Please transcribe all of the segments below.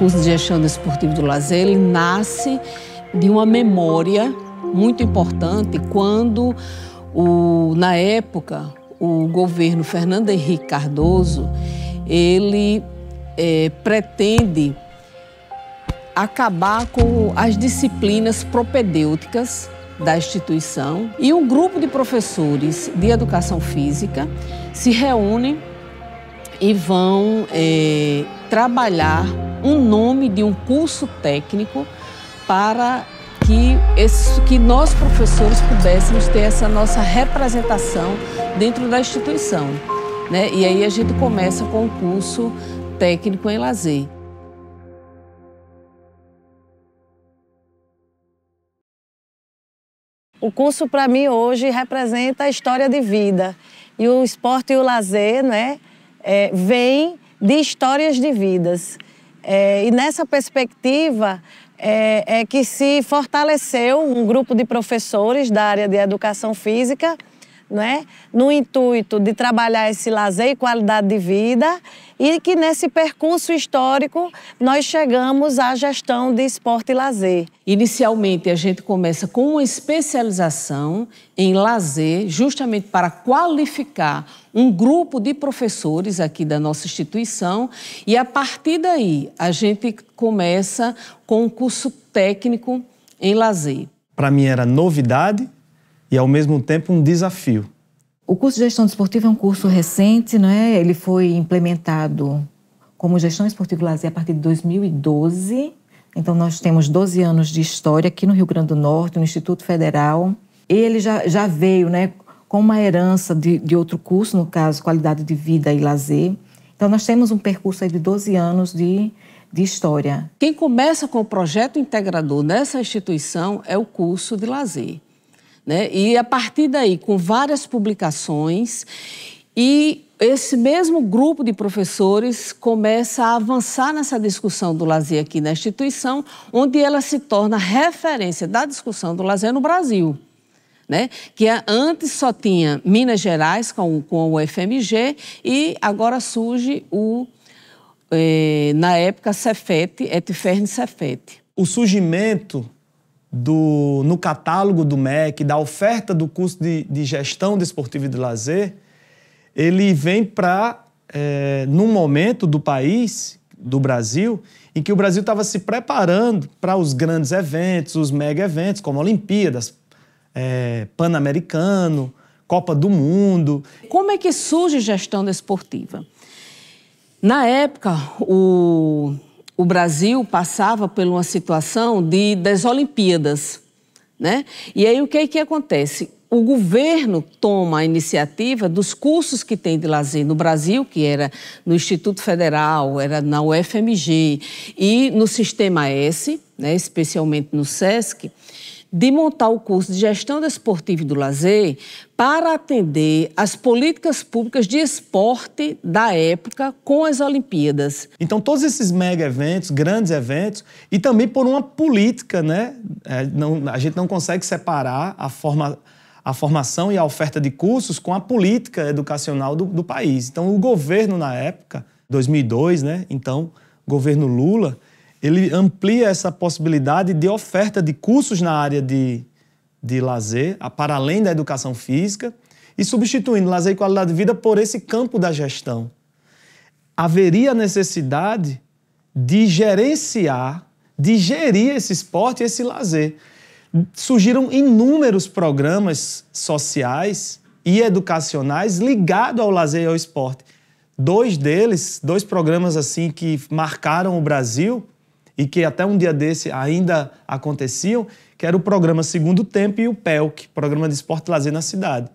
curso de gestão desportiva do lazer, ele nasce de uma memória muito importante quando, o, na época, o governo Fernando Henrique Cardoso, ele é, pretende acabar com as disciplinas propedêuticas da instituição e um grupo de professores de educação física se reúne e vão é, trabalhar um nome de um curso técnico para que, esse, que nós, professores, pudéssemos ter essa nossa representação dentro da instituição. Né? E aí a gente começa com o curso técnico em lazer. O curso para mim hoje representa a história de vida. E o esporte e o lazer, né, é, vêm de histórias de vidas. É, e nessa perspectiva é, é que se fortaleceu um grupo de professores da área de educação física né? no intuito de trabalhar esse lazer e qualidade de vida e que nesse percurso histórico nós chegamos à gestão de esporte e lazer. Inicialmente a gente começa com uma especialização em lazer, justamente para qualificar um grupo de professores aqui da nossa instituição e a partir daí a gente começa com um curso técnico em lazer. Para mim era novidade, e, ao mesmo tempo, um desafio. O curso de gestão desportiva é um curso recente, é? ele foi implementado como gestão esportiva e lazer a partir de 2012. Então, nós temos 12 anos de história aqui no Rio Grande do Norte, no Instituto Federal. Ele já, já veio né, com uma herança de, de outro curso, no caso, qualidade de vida e lazer. Então, nós temos um percurso de 12 anos de, de história. Quem começa com o projeto integrador nessa instituição é o curso de lazer. Né? E a partir daí, com várias publicações, e esse mesmo grupo de professores começa a avançar nessa discussão do lazer aqui na instituição, onde ela se torna referência da discussão do lazer no Brasil. Né? que é, antes só tinha Minas Gerais com, com o FMG e agora surge o, eh, na época, Cefete, Etiferne Cefete. O surgimento do, no catálogo do MEC, da oferta do curso de, de gestão desportiva de e de lazer, ele vem para é, num momento do país, do Brasil, em que o Brasil estava se preparando para os grandes eventos, os mega eventos, como Olimpíadas, é, Pan-Americano, Copa do Mundo. Como é que surge gestão desportiva? Na época, o o Brasil passava por uma situação de das Olimpíadas, né? E aí o que é que acontece? O governo toma a iniciativa dos cursos que tem de lazer no Brasil, que era no Instituto Federal, era na UFMG e no Sistema S, né, especialmente no SESC, de montar o curso de gestão desportiva e do lazer para atender às políticas públicas de esporte da época com as Olimpíadas. Então, todos esses mega eventos, grandes eventos, e também por uma política, né? É, não, a gente não consegue separar a forma a formação e a oferta de cursos com a política educacional do, do país. Então, o governo na época, 2002, né? Então, governo Lula, ele amplia essa possibilidade de oferta de cursos na área de, de lazer, para além da educação física, e substituindo lazer e qualidade de vida por esse campo da gestão. Haveria necessidade de gerenciar, de gerir esse esporte e esse lazer. Surgiram inúmeros programas sociais e educacionais ligados ao lazer e ao esporte. Dois deles, dois programas assim que marcaram o Brasil, e que até um dia desse ainda aconteciam, que era o programa Segundo Tempo e o PELC, Programa de Esporte e Lazer na Cidade.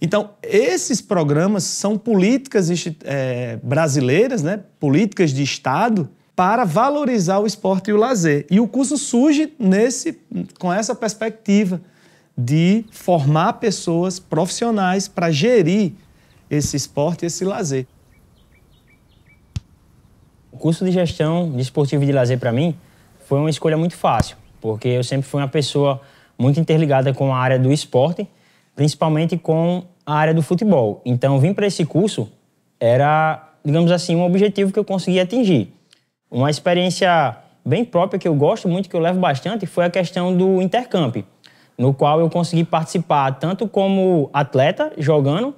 Então, esses programas são políticas é, brasileiras, né, políticas de Estado, para valorizar o esporte e o lazer. E o curso surge nesse, com essa perspectiva de formar pessoas profissionais para gerir esse esporte e esse lazer curso de gestão de esportivo e de lazer para mim foi uma escolha muito fácil, porque eu sempre fui uma pessoa muito interligada com a área do esporte, principalmente com a área do futebol. Então, vir para esse curso era, digamos assim, um objetivo que eu consegui atingir. Uma experiência bem própria que eu gosto muito, que eu levo bastante, foi a questão do intercamp, no qual eu consegui participar tanto como atleta jogando,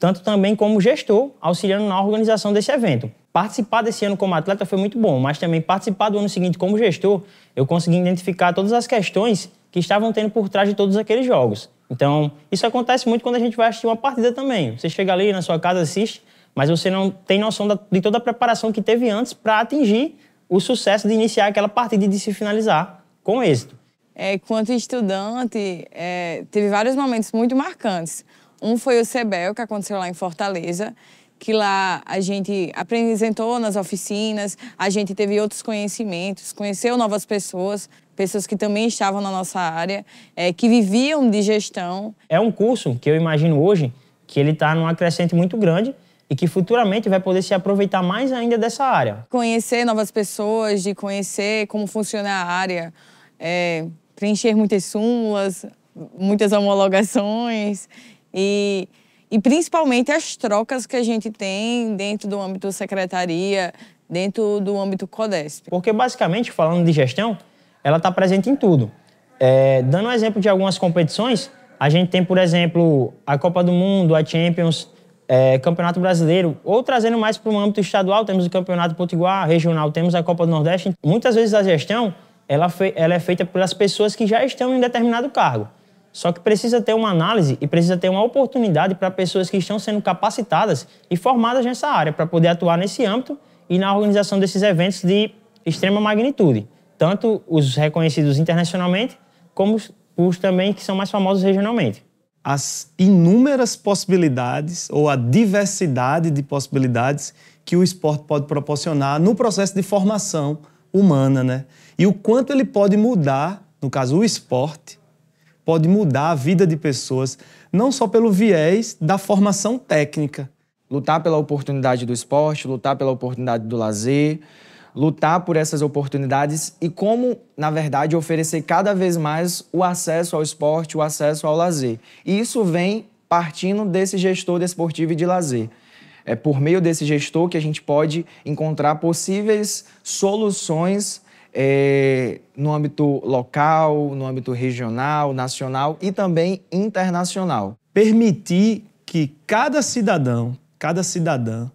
tanto também como gestor, auxiliando na organização desse evento. Participar desse ano como atleta foi muito bom, mas também participar do ano seguinte como gestor, eu consegui identificar todas as questões que estavam tendo por trás de todos aqueles jogos. Então, isso acontece muito quando a gente vai assistir uma partida também. Você chega ali na sua casa, assiste, mas você não tem noção de toda a preparação que teve antes para atingir o sucesso de iniciar aquela partida e de se finalizar com êxito. É, quanto estudante, é, teve vários momentos muito marcantes. Um foi o CEBEL, que aconteceu lá em Fortaleza, que lá a gente apresentou nas oficinas, a gente teve outros conhecimentos, conheceu novas pessoas, pessoas que também estavam na nossa área, é, que viviam de gestão. É um curso que eu imagino hoje que ele está num crescente muito grande e que futuramente vai poder se aproveitar mais ainda dessa área. Conhecer novas pessoas, de conhecer como funciona a área, é, preencher muitas súmulas, muitas homologações e, e principalmente as trocas que a gente tem dentro do âmbito secretaria, dentro do âmbito CODESP. Porque basicamente, falando de gestão, ela está presente em tudo. É, dando um exemplo de algumas competições, a gente tem, por exemplo, a Copa do Mundo, a Champions, é, Campeonato Brasileiro, ou trazendo mais para o âmbito estadual, temos o Campeonato Potiguar, regional, temos a Copa do Nordeste. Muitas vezes a gestão ela, ela é feita pelas pessoas que já estão em determinado cargo. Só que precisa ter uma análise e precisa ter uma oportunidade para pessoas que estão sendo capacitadas e formadas nessa área para poder atuar nesse âmbito e na organização desses eventos de extrema magnitude, tanto os reconhecidos internacionalmente como os também que são mais famosos regionalmente. As inúmeras possibilidades ou a diversidade de possibilidades que o esporte pode proporcionar no processo de formação humana, né? E o quanto ele pode mudar, no caso o esporte, pode mudar a vida de pessoas, não só pelo viés da formação técnica. Lutar pela oportunidade do esporte, lutar pela oportunidade do lazer, lutar por essas oportunidades e como, na verdade, oferecer cada vez mais o acesso ao esporte, o acesso ao lazer. E isso vem partindo desse gestor desportivo e de lazer. É por meio desse gestor que a gente pode encontrar possíveis soluções é, no âmbito local, no âmbito regional, nacional e também internacional. Permitir que cada cidadão, cada cidadã,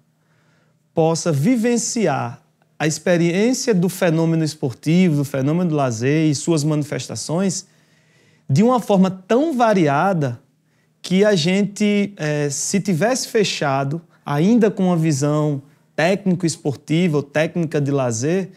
possa vivenciar a experiência do fenômeno esportivo, do fenômeno do lazer e suas manifestações de uma forma tão variada que a gente, é, se tivesse fechado, ainda com uma visão técnico-esportiva ou técnica de lazer,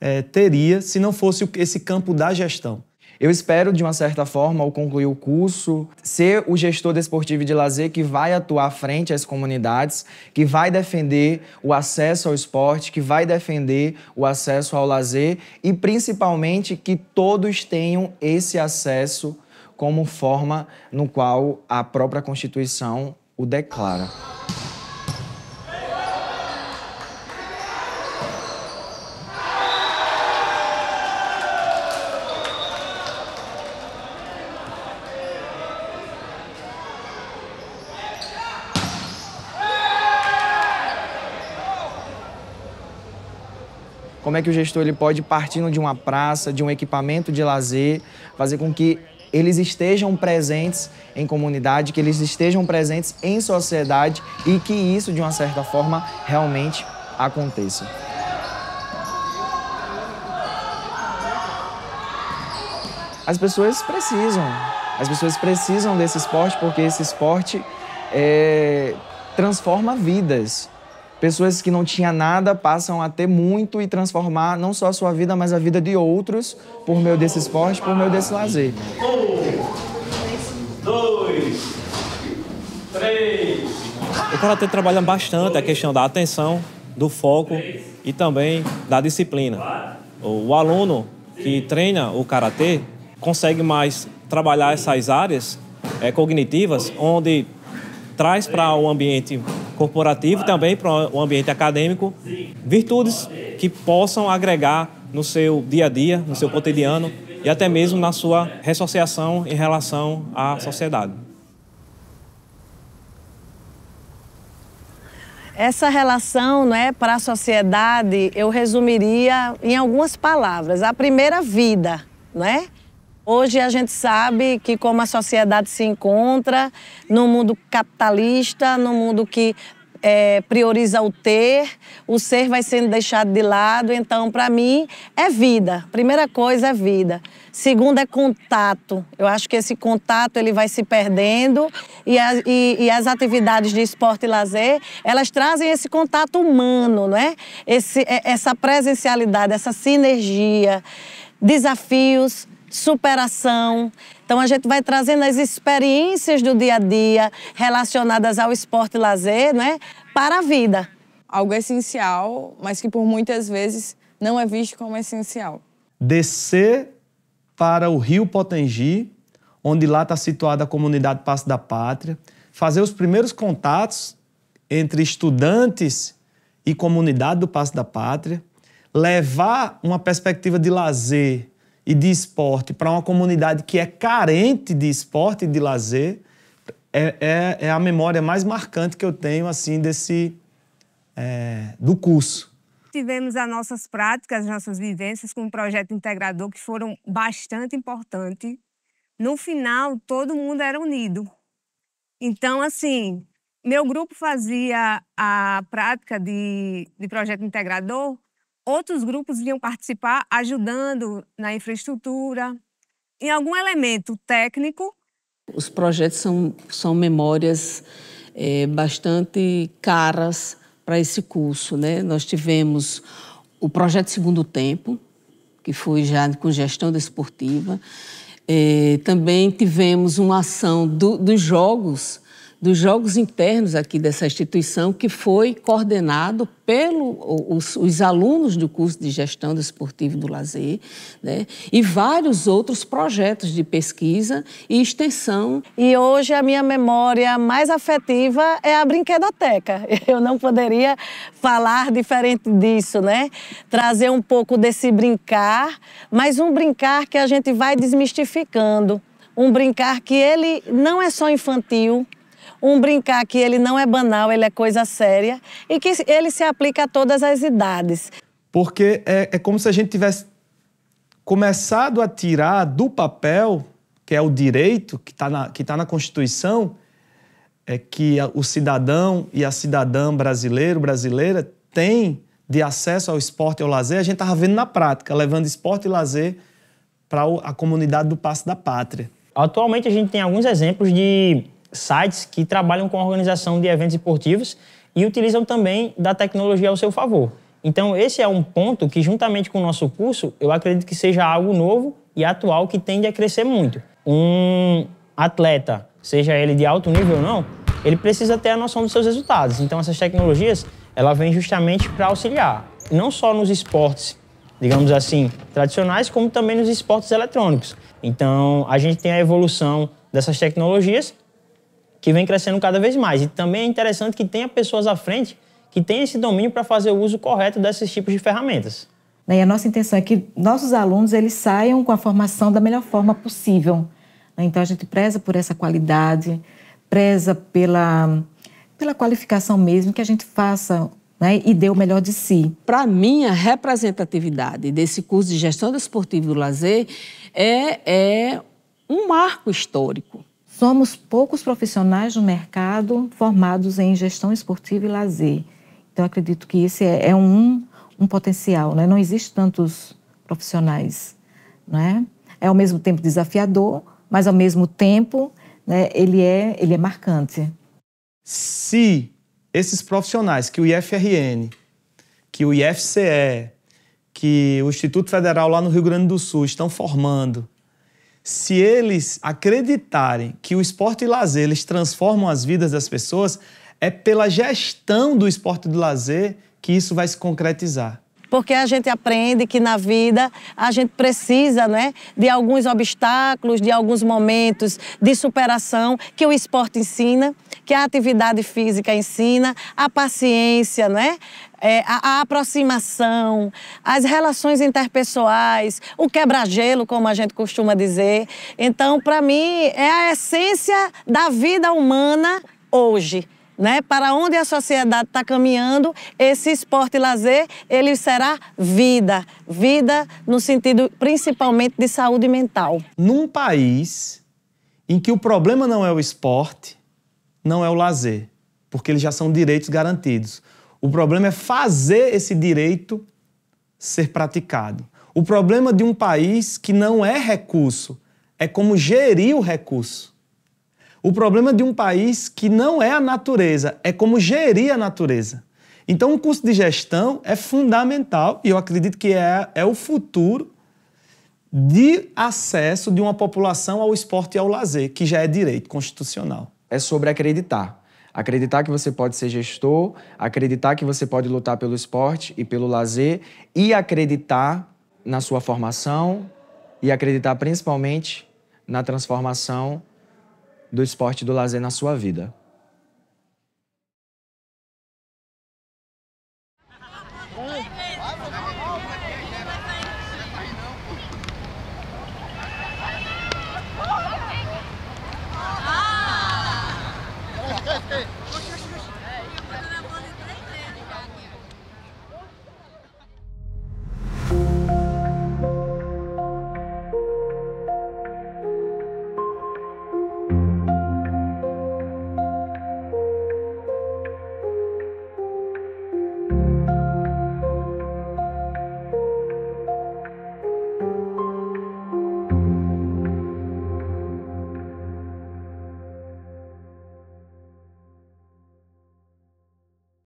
é, teria se não fosse esse campo da gestão. Eu espero, de uma certa forma, ao concluir o curso, ser o gestor desportivo de lazer que vai atuar frente às comunidades, que vai defender o acesso ao esporte, que vai defender o acesso ao lazer e, principalmente, que todos tenham esse acesso como forma no qual a própria Constituição o declara. como é que o gestor ele pode, partindo de uma praça, de um equipamento de lazer, fazer com que eles estejam presentes em comunidade, que eles estejam presentes em sociedade e que isso, de uma certa forma, realmente aconteça. As pessoas precisam, as pessoas precisam desse esporte porque esse esporte é, transforma vidas. Pessoas que não tinham nada passam a ter muito e transformar não só a sua vida, mas a vida de outros por meio desse esporte, por meio desse lazer. Um, dois, três. O Karatê trabalha bastante a questão da atenção, do foco e também da disciplina. O aluno que treina o Karatê consegue mais trabalhar essas áreas é, cognitivas, onde traz para o ambiente corporativo também, para o ambiente acadêmico. Virtudes que possam agregar no seu dia a dia, no seu cotidiano e até mesmo na sua ressociação em relação à sociedade. Essa relação né, para a sociedade eu resumiria em algumas palavras. A primeira, vida. Né? Hoje a gente sabe que como a sociedade se encontra no mundo capitalista, no mundo que é, prioriza o ter, o ser vai sendo deixado de lado. Então, para mim, é vida. Primeira coisa é vida. Segundo é contato. Eu acho que esse contato ele vai se perdendo e, a, e, e as atividades de esporte e lazer elas trazem esse contato humano, né? Esse, é, essa presencialidade, essa sinergia, desafios superação. Então a gente vai trazendo as experiências do dia a dia relacionadas ao esporte e lazer, né, para a vida. Algo essencial, mas que por muitas vezes não é visto como essencial. Descer para o Rio Potengi, onde lá está situada a comunidade Passo da Pátria, fazer os primeiros contatos entre estudantes e comunidade do Passo da Pátria, levar uma perspectiva de lazer e de esporte para uma comunidade que é carente de esporte e de lazer é, é, é, a memória mais marcante que eu tenho assim desse é, do curso. Tivemos as nossas práticas, as nossas vivências com o projeto integrador que foram bastante importantes. No final, todo mundo era unido. Então, assim, meu grupo fazia a prática de, de projeto integrador Outros grupos vinham participar ajudando na infraestrutura, em algum elemento técnico. Os projetos são, são memórias é, bastante caras para esse curso. Né? Nós tivemos o projeto Segundo Tempo, que foi já com gestão desportiva. É, também tivemos uma ação do, dos jogos dos jogos internos aqui dessa instituição, que foi coordenado pelos os, alunos do curso de gestão do esportivo do lazer, né? e vários outros projetos de pesquisa e extensão. E hoje a minha memória mais afetiva é a brinquedoteca. Eu não poderia falar diferente disso, né? Trazer um pouco desse brincar, mas um brincar que a gente vai desmistificando um brincar que ele não é só infantil, um brincar que ele não é banal, ele é coisa séria e que ele se aplica a todas as idades. Porque é, é como se a gente tivesse começado a tirar do papel, que é o direito que está na, que tá na Constituição, é que o cidadão e a cidadã brasileiro, brasileira, tem de acesso ao esporte e ao lazer, a gente estava vendo na prática, levando esporte e lazer para a comunidade do Passo da Pátria. Atualmente a gente tem alguns exemplos de sites que trabalham com a organização de eventos esportivos e utilizam também da tecnologia ao seu favor. Então, esse é um ponto que, juntamente com o nosso curso, eu acredito que seja algo novo e atual que tende a crescer muito. Um atleta, seja ele de alto nível ou não, ele precisa ter a noção dos seus resultados. Então, essas tecnologias, ela vem justamente para auxiliar, não só nos esportes, digamos assim, tradicionais, como também nos esportes eletrônicos. Então, a gente tem a evolução dessas tecnologias que vem crescendo cada vez mais. E também é interessante que tenha pessoas à frente que tenham esse domínio para fazer o uso correto desses tipos de ferramentas. Né, e a nossa intenção é que nossos alunos eles saiam com a formação da melhor forma possível. Né, então a gente preza por essa qualidade, preza pela, pela qualificação mesmo, que a gente faça né, e dê o melhor de si. Para mim, a representatividade desse curso de gestão desportiva do lazer é, é um marco histórico. Somos poucos profissionais no mercado formados em gestão esportiva e lazer. Então, acredito que esse é, é um, um potencial. Né? Não existe tantos profissionais. Né? É ao mesmo tempo desafiador, mas ao mesmo tempo né, ele, é, ele é marcante. Se esses profissionais que o IFRN, que o IFCE, que o Instituto Federal lá no Rio Grande do Sul estão formando se eles acreditarem que o esporte e lazer eles transformam as vidas das pessoas, é pela gestão do esporte e do lazer que isso vai se concretizar porque a gente aprende que na vida a gente precisa né, de alguns obstáculos, de alguns momentos de superação que o esporte ensina que a atividade física ensina, a paciência, né? É, a, a, aproximação, as relações interpessoais, o quebra-gelo, como a gente costuma dizer. Então, para mim, é a essência da vida humana hoje. Né? Para onde a sociedade está caminhando, esse esporte e lazer, ele será vida. Vida no sentido principalmente de saúde mental. Num país em que o problema não é o esporte, não é o lazer, porque eles já são direitos garantidos. O problema é fazer esse direito ser praticado. O problema de um país que não é recurso é como gerir o recurso. O problema de um país que não é a natureza é como gerir a natureza. Então, um curso de gestão é fundamental e eu acredito que é, é o futuro de acesso de uma população ao esporte e ao lazer, que já é direito constitucional é sobre acreditar. Acreditar que você pode ser gestor, acreditar que você pode lutar pelo esporte e pelo lazer e acreditar na sua formação e acreditar principalmente na transformação do esporte e do lazer na sua vida.